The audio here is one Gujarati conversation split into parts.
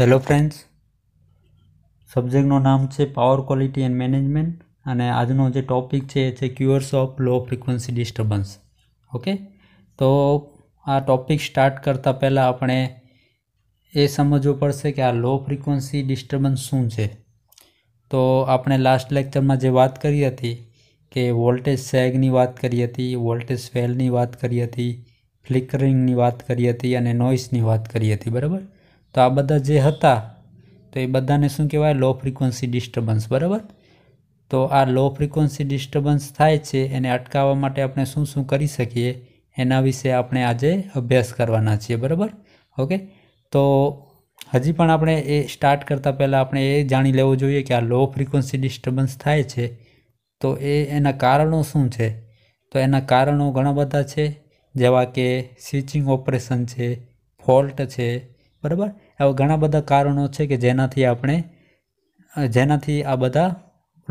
હેલો ફ્રેન્ડ્સ સબ્જેક્ટનું નામ છે પાવર ક્વોલિટી એન્ડ મેનેજમેન્ટ અને આજનો જે ટોપિક છે એ છે cures of low frequency disturbance okay તો આ ટોપિક સ્ટાર્ટ કરતાં પહેલાં આપણે એ સમજવું પડશે કે આ લો ફ્રિકવન્સી ડિસ્ટર્બન્સ શું છે તો આપણે લાસ્ટ લેક્ચરમાં જે વાત કરી હતી કે વોલ્ટેજ સેગની વાત કરી હતી વોલ્ટેજ ફેલની વાત કરી હતી ફ્લિકરિંગની વાત કરી હતી અને નોઇસની વાત કરી હતી બરાબર તો આ બધા જે હતા તો એ બધાને શું કહેવાય લો ફ્રિકવન્સી ડિસ્ટર્બન્સ બરાબર તો આ લો ફ્રિકવન્સી ડિસ્ટર્બન્સ થાય છે એને અટકાવવા માટે આપણે શું શું કરી શકીએ એના વિશે આપણે આજે અભ્યાસ કરવાના છીએ બરાબર ઓકે તો હજી પણ આપણે એ સ્ટાર્ટ કરતાં પહેલાં આપણે એ જાણી લેવું જોઈએ કે આ લો ફ્રિકવન્સી ડિસ્ટર્બન્સ થાય છે તો એ એના કારણો શું છે તો એના કારણો ઘણા બધા છે જેવા કે સ્વિચિંગ ઓપરેશન છે ફોલ્ટ છે બરાબર એવા ઘણા બધા કારણો છે કે જેનાથી આપણે જેનાથી આ બધા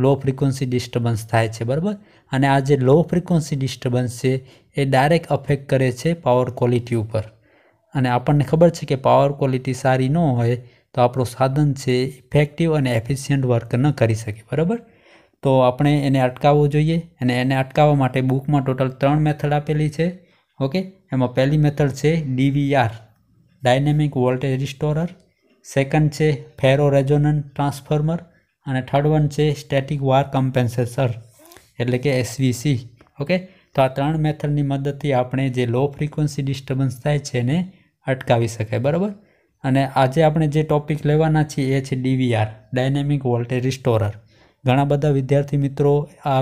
લો ફ્રિકવન્સી ડિસ્ટર્બન્સ થાય છે બરાબર અને આ જે લો ફ્રિકવન્સી ડિસ્ટર્બન્સ છે એ ડાયરેક્ટ અફેક્ટ કરે છે પાવર ક્વોલિટી ઉપર અને આપણને ખબર છે કે પાવર ક્વોલિટી સારી ન હોય તો આપણું સાધન છે ઇફેક્ટિવ અને એફિશિયન્ટ વર્ક ન કરી શકે બરાબર તો આપણે એને અટકાવવું જોઈએ અને એને અટકાવવા માટે બુકમાં ટોટલ ત્રણ મેથડ આપેલી છે ઓકે એમાં પહેલી મેથડ છે DVR dynamic voltage restorer second છે ફેરો રેઝોનન્ટ ટ્રાન્સફોર્મર અને થર્ડ વન છે સ્ટેટિક વાર કમ્પેન્સેસર એટલે કે એસવીસી ઓકે તો આ ત્રણ મેથડની મદદથી આપણે જે લો ફ્રિકવન્સી ડિસ્ટર્બન્સ થાય છે એને અટકાવી શકાય બરાબર અને આજે આપણે જે ટોપિક લેવાના છીએ એ છે ડીવીઆર ડાયનેમિક વોલ્ટેજ રિસ્ટોરર ઘણા બધા વિદ્યાર્થી મિત્રો આ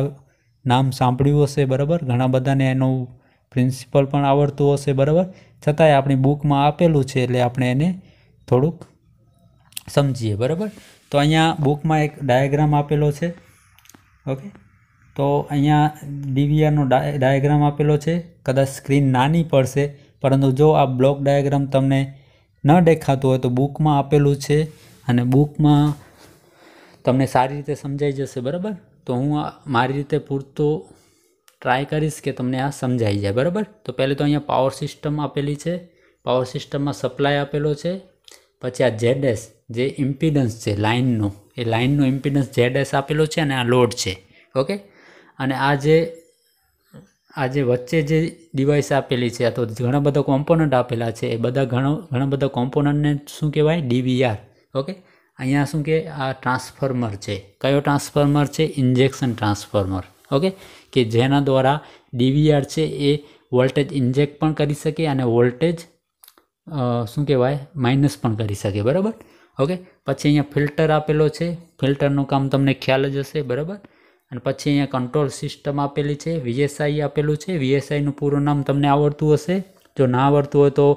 નામ સાંભળ્યું હશે બરાબર ઘણા બધાને એનું પ્રિન્સિપલ પણ આવડતું હશે બરાબર છતાંય આપણી બુકમાં આપેલું છે એટલે આપણે એને થોડુંક સમજીએ બરાબર તો અહીંયા બુકમાં એક ડાયાગ્રામ આપેલો છે ઓકે તો અહીંયા ડીવીઆરનો ડાયાગ્રામ આપેલો છે કદાચ સ્ક્રીન નાની પડશે પરંતુ જો આ બ્લોક ડાયાગ્રામ તમને ન દેખાતું હોય તો બુકમાં આપેલું છે અને બુકમાં તમને સારી રીતે સમજાઈ જશે બરાબર તો હું મારી રીતે પૂરતો ટ્રાય કરીશ કે તમને આ સમજાઈ જાય બરાબર તો પહેલી તો અહીંયા પાવર સિસ્ટમ આપેલી છે પાવર સિસ્ટમમાં સપ્લાય આપેલો છે પછી આ ઝેડએસ જે ઇમ્પિડન્સ છે લાઇનનો એ લાઇનનો ઇમ્પિડન્સ ઝેડએસ આપેલો છે અને આ લોડ છે ઓકે અને આ જે આ જે વચ્ચે જે ડિવાઇસ આપેલી છે અથવા ઘણા બધા કોમ્પોનન્ટ આપેલા છે એ બધા ઘણો ઘણા બધા કોમ્પોનન્ટને શું કહેવાય ડીવીઆર ઓકે અહીંયા શું કે આ ટ્રાન્સફોર્મર છે કયો ટ્રાન્સફોર્મર છે ઇન્જેક્શન ટ્રાન્સફોર્મર ઓકે કે જેના દ્વારા ડીવીઆર છે એ વોલ્ટેજ ઇન્જેક્ટ પણ કરી શકે અને વોલ્ટેજ શું કહેવાય માઇનસ પણ કરી શકે બરાબર ઓકે પછી અહીંયા ફિલ્ટર આપેલો છે ફિલ્ટરનું કામ તમને ખ્યાલ જ હશે બરાબર અને પછી અહીંયા કંટ્રોલ સિસ્ટમ આપેલી છે વીએસઆઈ આપેલું છે વીએસઆઈનું પૂરું નામ તમને આવડતું હશે જો ના આવડતું હોય તો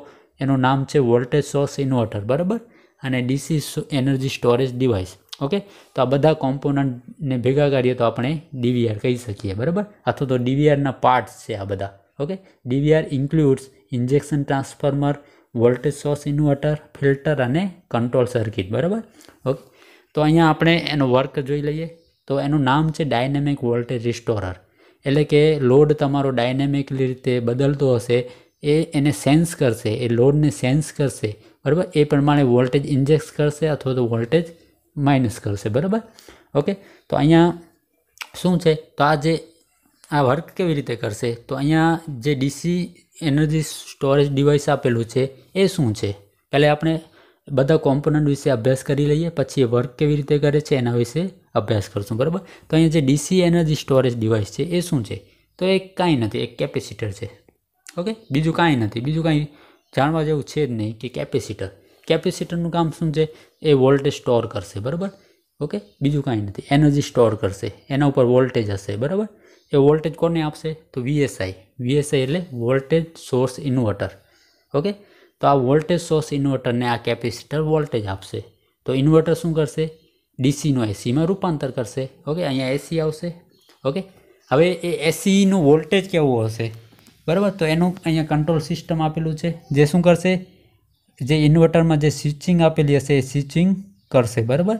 એનું નામ છે વોલ્ટેજ સોર્સ ઇન્વર્ટર બરાબર અને DC energy storage device okay તો આ બધા કોમ્પોનન્ટને ભેગા કરીએ તો આપણે ડીવીઆર કહી શકીએ બરાબર અથવા તો ડીવીઆરના પાર્ટ્સ છે આ બધા okay DVR includes injection transformer voltage source inverter filter અને કંટ્રોલ સર્કિટ બરાબર ઓકે તો અહીંયા આપણે એનો વર્ક જોઈ લઈએ તો એનું નામ છે ડાયનેમિક વોલ્ટેજ રિસ્ટોરર એટલે કે લોડ તમારો ડાયનેમિકલી રીતે બદલતો હશે એ એને સેન્સ કરશે એ લોડને સેન્સ કરશે બરાબર એ પ્રમાણે વોલ્ટેજ ઇન્જેક્ટ કરશે અથવા તો વોલ્ટેજ માઇનસ કરશે બરાબર ઓકે તો અહીંયા શું છે તો આ જે આ વર્ક કેવી રીતે કરશે તો અહીંયા જે ડીસી એનર્જી સ્ટોરેજ ડિવાઇસ આપેલું છે એ શું છે પહેલાં આપણે બધા કોમ્પોનન્ટ વિશે અભ્યાસ કરી લઈએ પછી એ વર્ક કેવી રીતે કરે છે એના વિશે અભ્યાસ કરશું બરાબર તો અહીંયા જે ડીસી એનર્જી સ્ટોરેજ ડિવાઇસ છે એ શું છે તો એ કાંઈ નથી એક કેપેસિટર છે ઓકે બીજું કાંઈ નથી બીજું કાંઈ જાણવા જેવું છે જ નહીં કે કેપેસિટર કેપેસિટરનું કામ શું છે એ વોલ્ટેજ સ્ટોર કરશે બરાબર ઓકે બીજું કાંઈ નથી એનર્જી સ્ટોર કરશે એના ઉપર વોલ્ટેજ હશે બરાબર એ વોલ્ટેજ કોને આપશે તો વીએસઆઈ વીએસઆઈ એટલે વોલ્ટેજ સોર્સ ઇન્વર્ટર ઓકે તો આ વોલ્ટેજ સોર્સ ઇન્વર્ટરને આ કેપેસિટર વોલ્ટેજ આપશે તો ઇન્વર્ટર શું કરશે ડીસીનું એસીમાં રૂપાંતર કરશે ઓકે અહીંયા એસી આવશે ઓકે હવે એ એસીનું વોલ્ટેજ કેવું હશે બરાબર તો એનું અહીંયા કંટ્રોલ સિસ્ટમ આપેલું છે જે શું કરશે જે ઇન્વર્ટરમાં જે સ્વિચિંગ આપેલી હશે એ સ્વિચિંગ કરશે બરાબર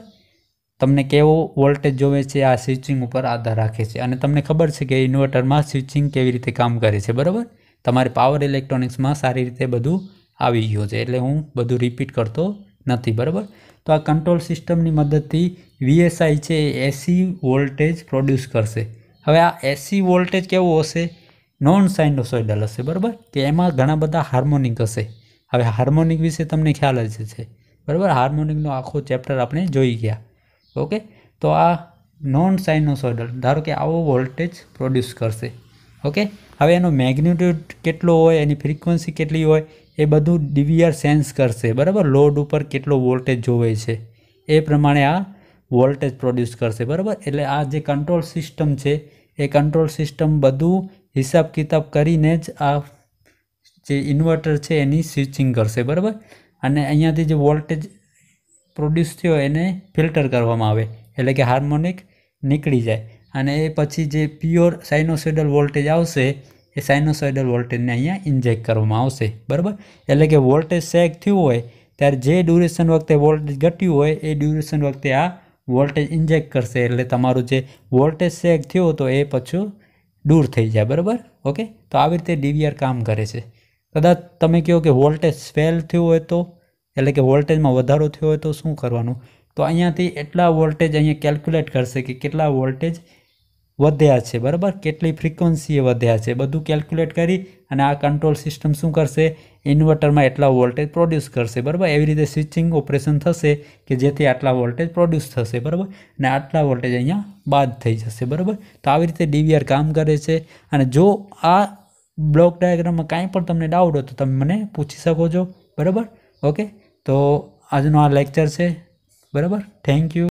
તમને કેવો વોલ્ટેજ જોવે છે આ સ્વિચિંગ ઉપર આધાર રાખે છે અને તમને ખબર છે કે ઇન્વર્ટરમાં સ્વિચિંગ કેવી રીતે કામ કરે છે બરાબર તમારે પાવર ઇલેક્ટ્રોનિક્સમાં સારી રીતે બધું આવી ગયું છે એટલે હું બધું રિપીટ કરતો નથી બરાબર તો આ કંટ્રોલ સિસ્ટમની મદદથી વીએસઆઈ છે એ એસી વોલ્ટેજ પ્રોડ્યુસ કરશે હવે આ એસી વોલ્ટેજ કેવો હશે નોન સાઇનોસોઇડલ હશે બરાબર કે એમાં ઘણા બધા હાર્મોનિક હશે હવે હાર્મોનિક વિશે તમને ખ્યાલ જ છે બરાબર હાર્મોનિકનો આખો ચેપ્ટર આપણે જોઈ ગયા ઓકે તો આ નોન સાઇનોસોઇડલ ધારો કે આવો વોલ્ટેજ પ્રોડ્યુસ કરશે ઓકે હવે એનો મેગ્નિટ્યુડ કેટલો હોય એની ફ્રિકવન્સી કેટલી હોય એ બધું ડીવીઆર સેન્સ કરશે બરાબર લોડ ઉપર કેટલો વોલ્ટેજ જોવે છે એ પ્રમાણે આ વોલ્ટેજ પ્રોડ્યુસ કરશે બરાબર એટલે આ જે કંટ્રોલ સિસ્ટમ છે એ કંટ્રોલ સિસ્ટમ બધું હિસાબ કિતાબ કરીને જ આ જે ઇન્વર્ટર છે એની સ્વિચિંગ કરશે બરાબર અને અહીંયાથી જે વોલ્ટેજ પ્રોડ્યુસ થયો એને ફિલ્ટર કરવામાં આવે એટલે કે હાર્મોનિક નીકળી જાય અને એ પછી જે પ્યોર સાઇનોસોઇડલ વોલ્ટેજ આવશે એ સાઇનોસોઇડલ વોલ્ટેજને અહીંયા ઇન્જેક્ટ કરવામાં આવશે બરાબર એટલે કે વોલ્ટેજ સેક થયું હોય ત્યારે જે ડ્યુરેશન વખતે વોલ્ટેજ ઘટ્યું હોય એ ડ્યુરેશન વખતે આ વોલ્ટેજ ઇન્જેક્ટ કરશે એટલે તમારું જે વોલ્ટેજ સેક થયો તો એ પછી દૂર થઈ જાય બરાબર ઓકે તો આવી રીતે ડીવીઆર કામ કરે છે કદાચ તમે કહો કે વોલ્ટેજ ફેલ થયો હોય તો એટલે કે વોલ્ટેજમાં વધારો થયો હોય તો શું કરવાનું તો અહીંયાથી એટલા વોલ્ટેજ અહીંયા કેલ્ક્યુલેટ કરશે કે કેટલા વોલ્ટેજ વધ્યા છે બરાબર કેટલી ફ્રિકવન્સીએ વધ્યા છે બધું કેલ્ક્યુલેટ કરી અને આ કંટ્રોલ સિસ્ટમ શું કરશે ઇન્વર્ટરમાં એટલા વોલ્ટેજ પ્રોડ્યુસ કરશે બરાબર એવી રીતે સ્વિચિંગ ઓપરેશન થશે કે જેથી આટલા વોલ્ટેજ પ્રોડ્યુસ થશે બરાબર અને આટલા વોલ્ટેજ અહીંયા બાદ થઈ જશે બરાબર તો આવી રીતે ડીવીઆર કામ કરે છે અને જો આ બ્લોક ડાયાગ્રામમાં કાંઈ પણ તમને ડાઉટ હોય તો તમે મને પૂછી શકો છો બરાબર ઓકે તો આજનો આ લેક્ચર છે બરાબર થેન્ક યુ